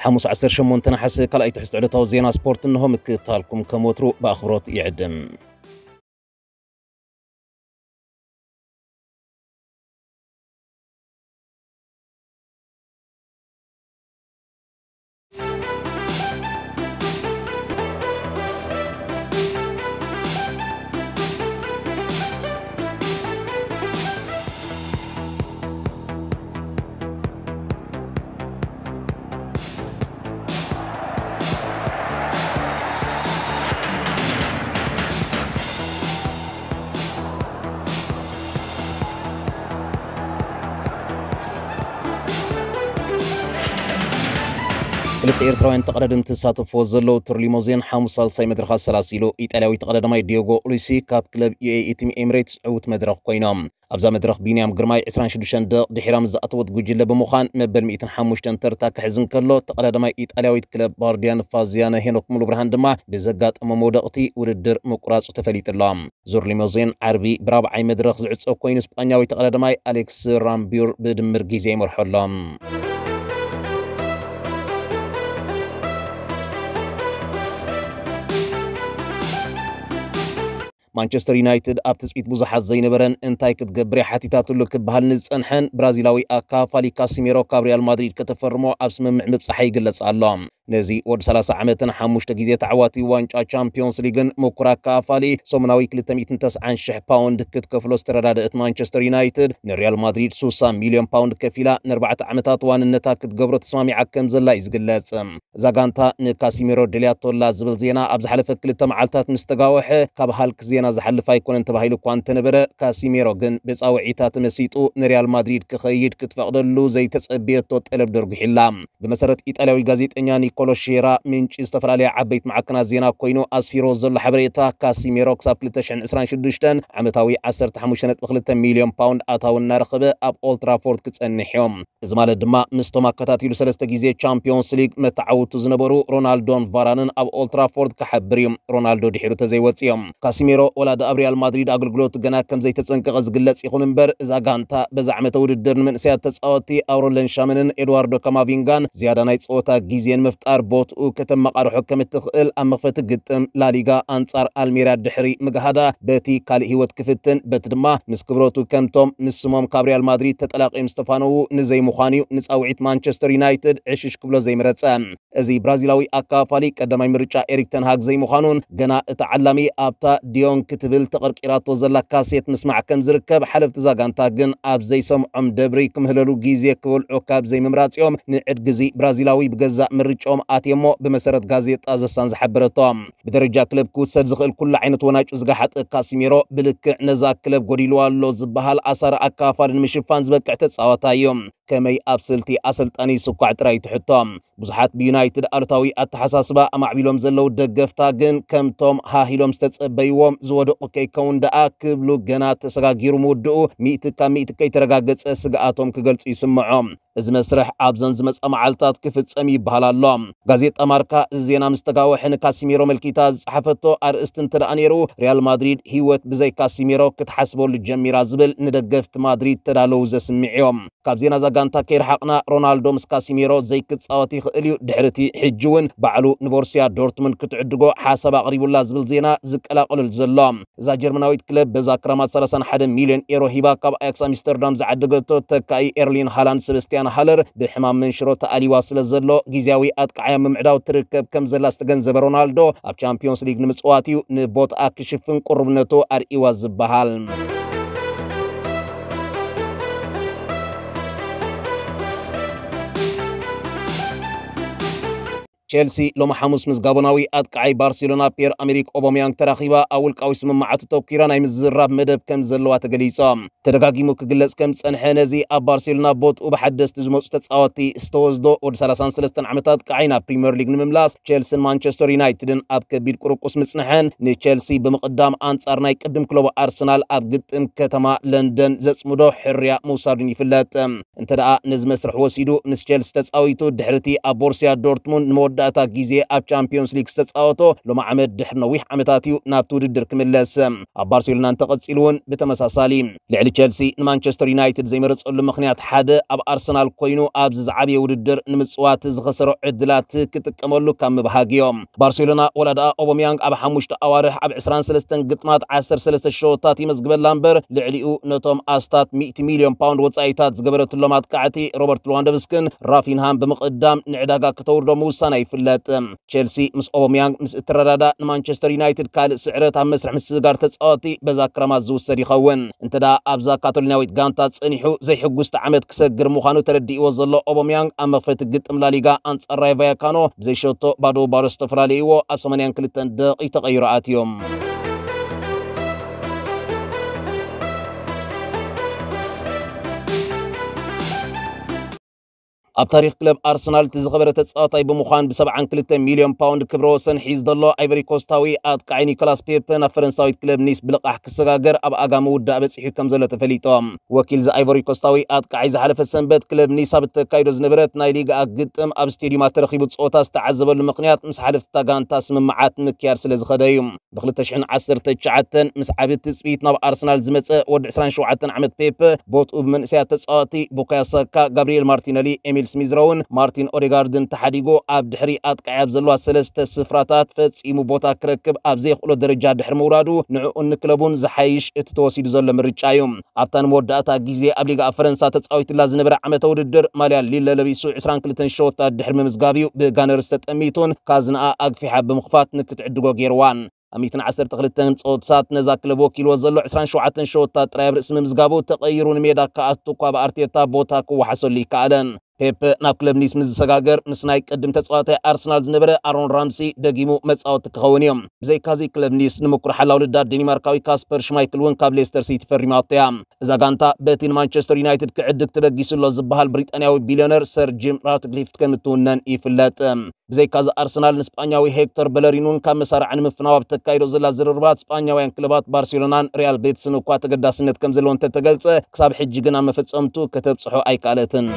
حموس عصر شمون تنحس كلا اي تحس على توزينا سبورت انهم كتالكم كموترو باخروت يعدم ኤርትራውያን ተቐዳድምቲ ዝሳተፍዎ ዘለዉ ቱርሊሞዜን ሓሙሳልሳይ መድረኽ ኣሰላሲሉ ኢጣልያዊ ተቐዳዳማይ ዲዮጎ ሉሲ ካብ ክለብ ዩኤኢ ቲም ኤሚሬትስ ዕውት መድረኽ ኮይኖም ኣብዛ መድረኽ ቢንያም ግርማይ 26 ደቕ ድሒራ ምስ ዝኣተወት ጉጅለ ብምዃን መበል 105 ተርታ ክሕዝን ከሎ ተቐዳዳማይ ኢጣልያዊት ክለብ ባርድያን ፋዝያነ ሄኖክ ሙሉ ብርሃን ድማ ብዘጋጠመ መውደቕቲ ውድድር ምቁራፁ ተፈሊጡሎ ዙር ሊሞዜን ዓርቢ ብራብዓይ መድረኽ ዝዕፀ ኮይኑ ስጳኛዊ ተቐዳዳማይ ኣሌክስ ራምቢር ብድምር ግዜ ይመርሐሎም مانشستر يونايتد اب تسبيت بوزح زينبرن انتاي كت غبري حاتيتات لو كبهال نصنحن برازيلاوي اكا فالي كاسيميرو كابريال مدريد كتفرمو اب سمم محمد صحي يغلص الله ነዚ ወዲ 30 ዓመትን 5 ግዜ ተዓዋቲ ዋንጫ ቻምፒዮንስ ሊግን ምኩራ ካፋሊ ሰሙናዊ 290,000 ፓውንድ ክትከፍሎ ዝተረዳድእት ማንቸስተር ዩናይትድ ንሪያል ማድሪድ 60 ሚልዮን ፓውንድ ከፊላ ንኣርባዕተ ዓመታት ዋንነታ ክትገብሮ ተስማሚዓ ከም ዘላ እዩ ዝግለጽ እዛ ጋንታ ንካሲሜሮ ድልያቶላ ዝብል ዜና ኣብ ዝሓለፈ ክልተ መዓልትታት ምስ ተጋወሐ ካብ ሃልክ ዜና ዝሓልፍ ኣይኮነን ተባሂሉ እኳ እንተነበረ ካሲሜሮ ግን ብፃውዒታ ተመሲጡ ንሪያል ማድሪድ ክኸይድ ክትፈቕደሉ ዘይተጸብየቶ ጠለብ ደርጉሒላ ብመሰረት ኢጣልያዊ ጋዜጠኛ ኒኮ ቆሎ ሺራ ምንጭ ዝተፈላለየ ዓበይት መዓቅናት ዜና ኮይኑ ኣስፊሮ ዘሎ ሓበሬታ ካሲሜሮ ክሳብ 2026 ዓመታዊ 15.2 ሚልዮን ፓውንድ ኣታዊ እናረኸበ ኣብ ኦልትራፎርድ ክጸንሕ እዮም እዚ ማለት ድማ ምስቶም ኣከታቲሉ ሰለስተ ግዜ ቻምፒዮንስ ሊግ መተዓውቱ ዝነበሩ ሮናልዶን ቫራንን ኣብ ኦልትራፎርድ ክሓብር እዩ ሮናልዶ ድሒሩ ተዘይወፅ እዮም ካሲሜሮ ወላዲ ኣብ ሪያል ማድሪድ ኣገልግሎት ገና ከም ዘይተፀንቀቐ ዝግለጽ ይኹን እምበር እዛ ጋንታ በዛ ዓመተ ውድድር ንመንእሰያት ተፃወቲ ኣውሮለን ሻምንን ኤድዋርዶ ካማቪንጋን ዝያዳ ናይ ፀወታ ግዜን መፍ ክፍጠርቦትኡ ከተማ ቃርሖ ከም እትኽእል ኣብ መኽፈቲ ግጥም ላሊጋ ኣንጻር ኣልሜራ ድሕሪ ምግሃዳ በቲ ካልእ ሂወት ክፍትን በቲ ድማ ምስ ክብረቱ ከምቶም ንስሞም ካብ ሪያል ማድሪድ ተጠላቂም ዝተፋነዉ ንዘይምዃን እዩ ንፃውዒት ማንቸስተር ዩናይትድ ዕሽሽ ክብሎ ዘይመረፀ እዚ ብራዚላዊ ኣካፋሊ ቀዳማይ ምርጫ ኤሪክ ተንሃግ ዘይምዃኑን ገና እቲ ዓላሚ ኣብታ ዲዮን ክትብል ተቐርቂራቶ ዘላ ካሴት ምስማዕ ከም ዝርከብ ሓለፍቲ ዛጋንታ ግን ኣብ ዘይሰምዖም ደብሪ ክምህለሉ ግዜ ክበልዑ ካብ ዘይምምራፅኦም ንዕድ ግዜ ብራዚላዊ ብገዛእ ምርጮ ዋንጭኦም ኣትየሞ ብመሰረት ጋዜጣ ዘሳን ዝሓበረቶም ብደረጃ ክለብ ክውሰድ ዝኽእል ኩሉ ዓይነት ወናጩ ዝጋሓጥእ ካሲሚሮ ብልክዕ ነዛ ክለብ ጎዲልዋ ኣሎ ዝበሃል ኣሳር ኣካፋል ንምሽፋን ዝበቅዕ ተፃዋታ እዮም ከመይ ኣብ ስልቲ ኣሰልጣኒ ስኳዕ ጥራይ ትሕቶም ብዙሓት ብዩናይትድ ኣሉታዊ ኣተሓሳስባ ኣማዕቢሎም ዘለው ደገፍታ ግን ከምቶም ሃሂሎም ዝተፀበይዎም ዝወደቑ ከይከውን ደኣ ክብሉ ገና ተሰጋጊሩ ምውድኡ ሚእቲ ካብ ሚእቲ ከይተረጋገፀ ስግኣቶም ክገልፁ ይስምዖም እዚ መስርሕ ኣብዘን ዝመፀ መዓልትታት ክፍፀም ይበሃል ኣሎ ጋዜጣ ማርካ እዚ ዜና ምስ ተጋወሐ ንካሲሜሮ መልኪታ ዝፀሓፈቶ ኣርእስቲ እንተደኣ ነይሩ ሪያል ማድሪድ ሂወት ብዘይ ካሲሜሮ ክትሓስበሉ ጀሚራ ዝብል ንደገፍቲ ማድሪድ ተዳለው ዘስምዕ እዮም ካብ ዜና ጋንታ ከይርሓቕና ሮናልዶ ምስ ካሲሚሮ ዘይክፃወት ይኽእል እዩ ድሕርቲ ሕጂ እውን ባዕሉ ንቦርሲያ ዶርትሙንድ ክትዕድጎ ሓሳብ ኣቕሪቡላ ዝብል ዜና ዝቀላቀለሉ ዘሎ እዛ ጀርመናዊት ክለብ በዛ ክረማት 31 ሚሊዮን ኤሮ ሂባ ካብ ኣያክስ ኣምስተርዳም ዝዓደገቶ ተካኢ ኤርሊን ሃላንድ ሰበስትያን ሃለር ብሕማም መንሽሮ ተኣሊዋ ስለ ዘሎ ግዜያዊ ኣጥቃዓያ ምምዕዳው ትርከብ ከም ዘላ ዝተገንዘበ ሮናልዶ ኣብ ቻምፒዮንስ ሊግ ንምፅዋት እዩ ንቦትኣ ክሽፍን ቁርብነቱ ኣርእዋ ዝበሃል ቸልሲ ሎሚ ሓሙስ ምስ ጋቦናዊ ኣጥቃዓይ ባርሴሎና ፒየር ኣሜሪክ ኦባምያንግ ተራኺባ ኣብ ውልቃዊ ስምምዓቱ ተወኪራ ናይ ምዝራብ መደብ ከም ዘለዋ ተገሊጾም ተደጋጊሙ ክግለጽ ከም ጸንሐ ነዚ ኣብ ባርሴሎና ቦትኡ ብሓደስቲ ዝመፁ ተፃወቲ ዝተወስዶ ወዲ 33 ዓመታት ቃዓይ ናብ ፕሪምየር ሊግ ንምምላስ ቸልሲን ማንቸስተር ዩናይትድን ኣብ ከቢድ ቁርቁስ ምጽንሐን ንቸልሲ ብምቕዳም ኣንጻር ናይ ቅድም ክለቡ ኣርሰናል ኣብ ግጥም ከተማ ለንደን ዘጽምዶ ሕርያ ምውሳዱን ይፍለጥ እንተ ደኣ ነዚ መስርሕ ወሲዱ ምስ ቸልሲ ተፃዊቱ ድሕርቲ ኣብ ቦርሲያ ዶርትሙንድ ንመወዳ መወዳእታ ግዜ ኣብ ቻምፒዮንስ ሊግ ዝተፃወቶ ሎማዓመድ ድሕሪ ነዊሕ ዓመታት እዩ ናብቲ ውድድር ክምለስ ኣብ ባርሴሎና እንተቐፂሉ እውን ብተመሳሳሊ ልዕሊ ቸልሲ ንማንቸስተር ዩናይትድ ዘይመረፀሉ ምክንያት ሓደ ኣብ ኣርሰናል ኮይኑ ኣብዚ ዝዓበየ ውድድር ንምፅዋት ዝኸሰሮ ዕድላት ክጥቀመሉ ካብ ምብሃግ እዮም ባርሴሎና ወላድኣ ኦቦምያንግ ኣብ ሓሙሽተ ኣዋርሕ ኣብ 23 ግጥማት 13 ሸወታት ይመዝግበላ እምበር ልዕሊኡ ነቶም ኣስታት 100 ሚልዮን ፓውንድ ወፃኢታት ዝገበረትሎም ኣጥቃዕቲ ሮበርት ሉዋንደብስክን ራፊንሃን ብምቕዳም ንዕዳጋ ክተውርዶም ውሳነ ይፍለጥ ቸልሲ ምስ ኦቦምያንግ ምስ እትረዳዳእ ንማንቸስተር ዩናይትድ ካልእ ስዕረት ኣብ መስርሕ ምስስጋር ተፃወቲ በዛ ክረማት ዝውሰድ ይኸውን እንተዳ ኣብዛ ካቶሊናዊት ጋንታ ፀኒሑ ዘይሕጉስቲ ዓመት ክሰግር ምዃኑ ተረዲእዎ ዘሎ ኦቦምያንግ ኣብ መክፈቲ ግጥም ላሊጋ ኣንጻር ራይ ቫያካኖ ብዘይሸቶ ባዶ ባዶ ዝተፈላለዩዎ ኣብ 82 ደቂ ተቐይሩ ኣትዮም اب تاريخ كلب ارسنال تزغبرت تصاطاي بمخان ب 72 مليون باوند كبروسن حيز دلو ايفري كوستاوي اد كاي نيكلاس بيبن افرنساويت كلب نيس بلقح كسغاغر اب اغامو ودا بصيحو كم زله تفليطوم وكيل ز ايفري كوستاوي اد كاي زحلف سنبت كلب نيس اب تكايدوز نبرت ناي ليغا اغتم اب ستيديوم اترخيبو صوتا استعذبل المقنيات مس حلف تاغانتا سم معات مكيار سلاز خدايوم بخل تشحن 10 تشعت مس عبيت تصبيت ناب ارسنال زمت ود 27 عمت بيب بوتو بمن سيات تصاطي بوكاسكا غابرييل مارتينيلي ዊል ስሚዝ ዝረውን ማርቲን ኦዴጋርድን ተሓዲጎ ኣብ ድሕሪ ኣጥቃዕያ ዘለዋ ሰለስተ ስፍራታት ፈፂሙ ቦታ ክረክብ ኣብ ዘይክእሎ ደረጃ ድሕሪ ምውራዱ ንዕኡን ንክለቡን ዝሓይሽ እቲ ተወሲዱ ዘሎ ምርጫ እዩ ኣብታ ንመወዳእታ ግዜ ኣብ ሊጋ ፈረንሳ ተፃዊትላ ዝነበረ ዓመተ ውድድር ማልያ ሊለ ለቢሱ 22 ሸወታት ድሕሪ ምምዝጋብ እዩ ብጋነር ዝተጠሚቱን ካዝንኣ ኣግፊሓ ብምኽፋት ንክትዕድጎ ገይርዋን ኣብ 112 ፀወታታት ነዛ ክለብ ወኪልዎ ዘሎ 27 ሸወታት ጥራይ ኣብ ርእሲ ምምዝጋቡ ተቐይሩ ንሜዳ ክኣቱ ኳብ ኣርቴታ ቦታ ክወሓሰሉ ይከኣለን ፔፕ ናብ ክለብ ኒስ ምስ ምስ ናይ ቅድም ተፃዋታይ ኣርሰናል ዝነበረ ኣሮን ራምሲ ደጊሙ መፃወቲ ክኸውን እዮም ብዘይካዚ ክለብ ኒስ ንምኩር ሓላው ልዳድ ዴኒማርካዊ ካስፐር ሽማይክል እውን ካብ ሌስተር ሲቲ ፈሪማቶ እያ እዛ ጋንታ በቲ ንማንቸስተር ዩናይትድ ክዕድግ ትደጊስሎ ዝበሃል ብሪጣንያዊ ቢልዮነር ሰር ጂም ራትክሊፍት ከም እትውነን ይፍለጥ ብዘይካዚ ኣርሰናል ንስጳኛዊ ሄክተር በለሪኑን ካብ መሳርዕ ንምፍናው ኣብ ተካይዶ ዘላ ዝርርባት ስጳኛውያን ክለባት ባርሴሎናን ሪያል ቤትስን እኳ ተገዳስነት ከም ዘለዎ እንተተገልጸ ክሳብ ሕጂ ግን ኣብ መፈፀምቱ ከተብፅሖ ኣይካኣለትን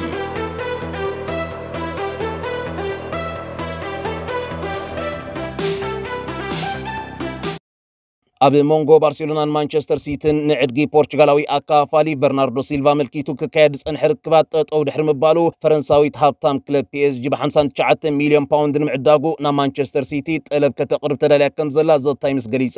ኣብ መንጎ ባርሴሎናን ማንቸስተር ሲቲን ንዕድጊ ፖርቹጋላዊ ኣካፋሊ በርናርዶ ሲልቫ መልኪቱ ክካየድ ዝፀንሐ ርክባት ጠጠው ድሕሪ ምባሉ ፈረንሳዊት ሃብታም ክለብ ፒኤስጂ ብ59 ሚልዮን ፓውንድ ንምዕዳጉ ናብ ማንቸስተር ሲቲ ጠለብ ከተቕርብ ተዳልያ ከም ዘላ ዘታይምስ ገሊፃ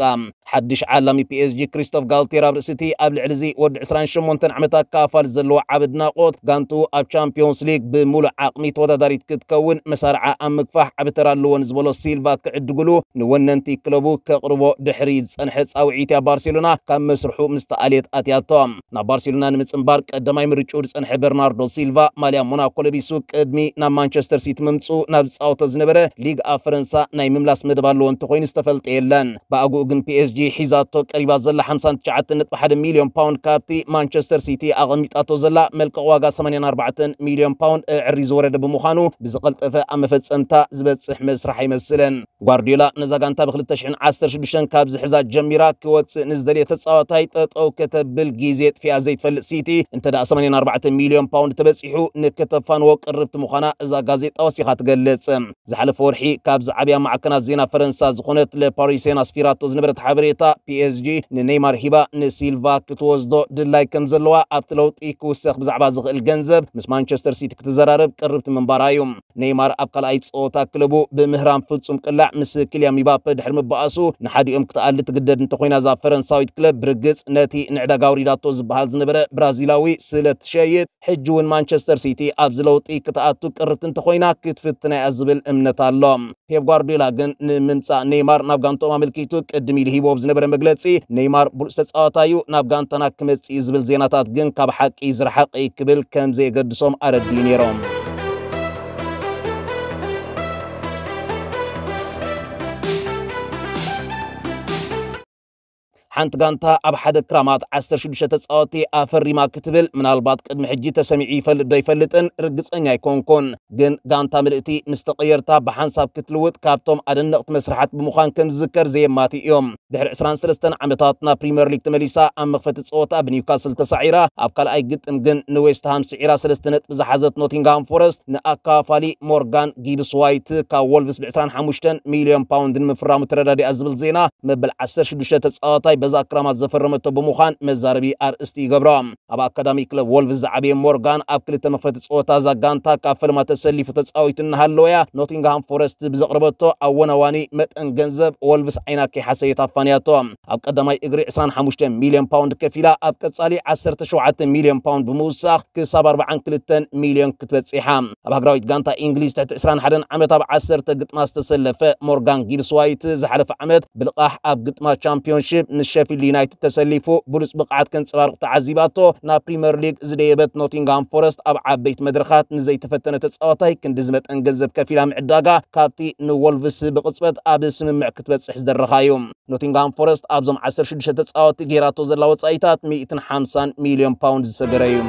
ሓድሽ ዓላሚ ፒኤስጂ ክሪስቶፍ ጋልቴር ኣብ ርእሲቲ ኣብ ልዕሊ እዚ ወዲ 28 ዓመት ኣካፋሊ ዘለዎ ዓብድ ናቆት ጋንቱ ኣብ ቻምፒዮንስ ሊግ ብሙሉእ ዓቕሚ ተወዳዳሪት ክትከውን መሳርዓ ኣብ ምግፋሕ ዓብተር ኣለዎን ዝበሎ ሲልቫ ክዕድግሉ ንወነንቲ ክለቡ ከቕርቦ ድሕሪ ዝፀንሐ ፀውዒት እያ ባርሴሎና ካብ መስርሑ ምስ ተኣልየት ኣትያቶ ናብ ባርሴሎና ንምፅምባር ቀዳማይ ምርጭኡ ዝፀንሐ በርናርዶ ሲልቫ ማልያ ሞናኮ ለቢሱ ቅድሚ ናብ ማንቸስተር ሲቲ ምምፁ ናብ ዝፃወቶ ዝነበረ ሊግ ኣብ ፈረንሳ ናይ ምምላስ መደብ ኣለዎ እንተኮይኑ ዝተፈልጠ የለን ብኣግኡ ግን ፒኤስጂ ሒዛቶ ቀሪባ ዘላ 591 ሚልዮን ፓውንድ ካብቲ ማንቸስተር ሲቲ ኣቐሚጣቶ ዘላ መልክዕ ዋጋ 84 ሚልዮን ፓውንድ ዕሪ ዝወረደ ብምዃኑ ብዝቐልጠፈ ኣብ መፈፀምታ ዝበፅሕ መስራሕ ኣይመስልን ጓርዲዮላ ነዛ ጋንታ ብ2016 ካብ ዝሕዛ جميرات كوتس نزدلية تصاوتاي تطو كتب بالجيزيت في عزيت فل سيتي انت دا 84 مليون باوند تبسيحو نكتب فان وقربت مخانا اذا غازيت او سيخات قلت زحل فورحي كابز عبيا معكنا زينا فرنسا زخونت لباريسين اسفيراتوز نبرت حبريتا بي اس جي نيمار هيبا نسيلفا كتوزدو دلاي كمزلوا ابتلوت ايكو سيخ بزعبا زخ الجنزب مس مانشستر سيتي كتزرارب قربت من برايوم نيمار ابقال ايتس اوتا كلبو بمهران فلسوم كلا مس كليا ميبابد حرم بقاسو نحادي ام كتقال لتقدر ትስደድ እንተኮይና ዛ ፈረንሳዊት ክለብ ብርግጽ ነቲ ንዕዳጋ ውሪዳቶ ዝበሃል ዝነበረ ብራዚላዊ ስለ ትሸይጥ ሕጂ እውን ማንቸስተር ሲቲ ኣብዚ ለውጢ ክትኣቱ ቅርት እንተኮይና ክትፍትና እያ ዝብል እምነት ኣሎ ፔፕ ጓርዲዮላ ግን ንምምፃእ ኔይማር ናብ ጋንቶም ኣመልኪቱ ቅድሚ ኢሉ ሂቦ ዝነበረ መግለፂ ኔይማር ብሉፅ ተፃዋታ እዩ ናብ ጋንታና ክመፅእ ዝብል ዜናታት ግን ካብ ሓቂ ዝረሓቂ ክብል ከም ዘየገድሶም ኣረድዩ ነይሮም ሓንቲ ጋንታ ኣብ ሓደ ክራማት 16 ተፃወቲ ኣፈሪማ ክትብል ምናልባት ቅድሚ ሕጂ ተሰሚዑ ይፈልጥ ዶ ይፈልጥን ርግፀኛ ኣይኮንኮን ግን ጋንታ ምልእቲ ምስ ተቐየርታ ብሓንሳብ ክትልውጥ ካብቶም ኣደነቕቲ መስራሓት ብምዃን ከም ዝዝከር ዘየማቲ እዮም ድሕሪ 23 ዓመታት ናብ ፕሪምየር ሊግ ተመሊሳ ኣብ መኽፈቲ ፀወታ ብኒውካስል ተሳዒራ ኣብ ካልኣይ ግጥም ግን ንዌስትሃም ስዒራ 3 ነጥቢ ዝሓዘት ኖቲንግሃም ፎረስት ንኣካፋሊ ሞርጋን ጊብስ ዋይት ካብ ወልቭስ ብ25 ሚልዮን ፓውንድ ንምፍራሙ ተረዳዲኣ ዝብል ዜና መበል 16 ተፃዋታይ በዛ ኣክራማት ዘፈረመቶ ብምዃን መዛረቢ ኣርእስቲ ይገብሮ ኣብ ኣካዳሚ ክለብ ወልቭ ዝዓበየ ሞርጋን ኣብ ክልተ መክፈቲ ፀወታ ዛጋንታ ካብ ፈልማ ተሰሊፉ ተፃዊቱ እናሃለወያ ኖቲንግሃም ፎረስት ብዘቕረበቶ ኣወናዋኒ መጠን ገንዘብ ወልቭስ ዓይና ከይሓሰየት ኣፋንያቶ ኣብ ቀዳማይ እግሪ 25 ሚልዮን ፓውንድ ከፊ ኢላ ኣብ ቀጻሊ 17 ሚልዮን ፓውንድ ብምውሳኽ ክሳብ 42 ሚልዮን ክትበፂሓ ኣብ ሃገራዊት ጋንታ እንግሊዝ ትሕቲ 21 ዓመት ኣብ 10 ግጥማ ዝተሰለፈ ሞርጋን ጊብስ ዋይት ዝሓለፈ ዓመት ብልቃሕ ኣብ ግጥማ ቻምፒዮንሽፕ ምስ ሸፊልድ ዩናይትድ ተሰሊፉ ብሉፅ ብቕዓት ከንፀባርቕ ተዓዚባቶ ናብ ፕሪምየር ሊግ ዝደየበት ኖቲንግሃም ፎረስት ኣብ ዓበይቲ መድረኻት ንዘይተፈተነ ተፃወታይ ክንዲ ዝመጠን ገንዘብ ከፊላ ምዕዳጋ ካብቲ ንወልቭስ ብቕፅበት ኣብ ስምምዕ ክትበፅሕ ዝደረኻ እዩ ኖቲንግሃም ፎረስት ኣብዞም 16 ተፃወቲ ጌራቶ ዘላ ወፃኢታት 150 ሚልዮን ፓውንድ ዝሰገረ እዩ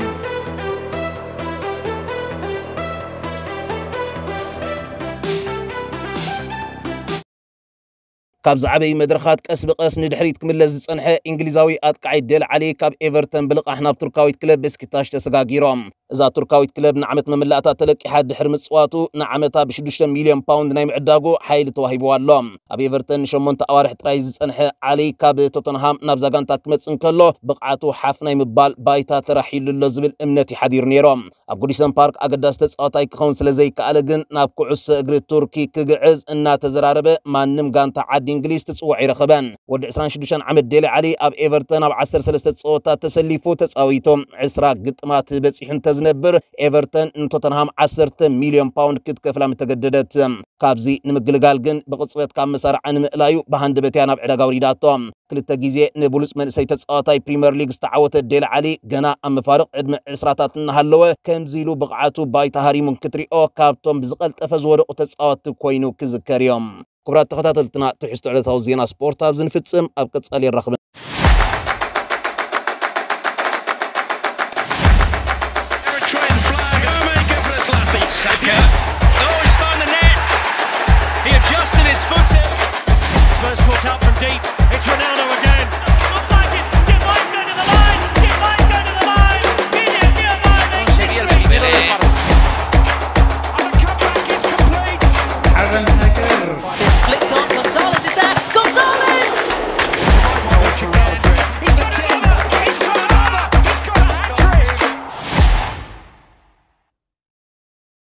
ካብ ዝዓበይ መድረኻት ቀስ ብቀስ ንድሕሪት ክምለስ ዝፀንሐ እንግሊዛዊ ኣጥቃዓይ ደል ዓሊ ካብ ኤቨርተን ብልቓሕ ናብ ቱርካዊት ክለብ ብስክታሽ ተሰጋጊሮም إذا تركاويت كلب نعمت مملأتا تلك إحاد دحر مصواتو نعمتا بشدوشة مليون باوند نايم عداغو حايل تواهيبوا اللوم أبي إفرتن شمون تأوارح ترايزيس أنحي علي كاب توتنهام نابزاقان تاكمتس انكلو بقعاتو حاف نايم ببال بايتا تراحيل للوزب الإمنتي حدير نيروم أبو قريسان بارك أقداستس أوتاي كخون سلزي كألقن نابكو عس أقري التوركي كقعز إنا تزرارب ما نم قان تعاد إنجليز تسوع رخبان ود عسران شدوشان عمد ديلي علي أب إيفرتن أب عسر سلستس أوتا تسليفو تسويتو عسرا قطمات بسيحن كز نبر إيفرتون نتوتنهام عسرت مليون باوند كت كفلا متجددت كابزي نمجلجال جن بقصويت كام مسار عن مقلايو بهند بتيانا بعدا جوري داتهم كل التجزية نبولس من سيتس آتاي بريمير ليج استعوت الديل علي جنا أم فارق عدم عسراتات النهلوة كم زيلو بقعاتو باي تهاري من كتري أو كابتم بزقل تفزور وتسعات كوينو كذكر كبرات تخطات التنا تحس تعرض زينا سبورت أبزن فتسم أبقى تسألي الرقم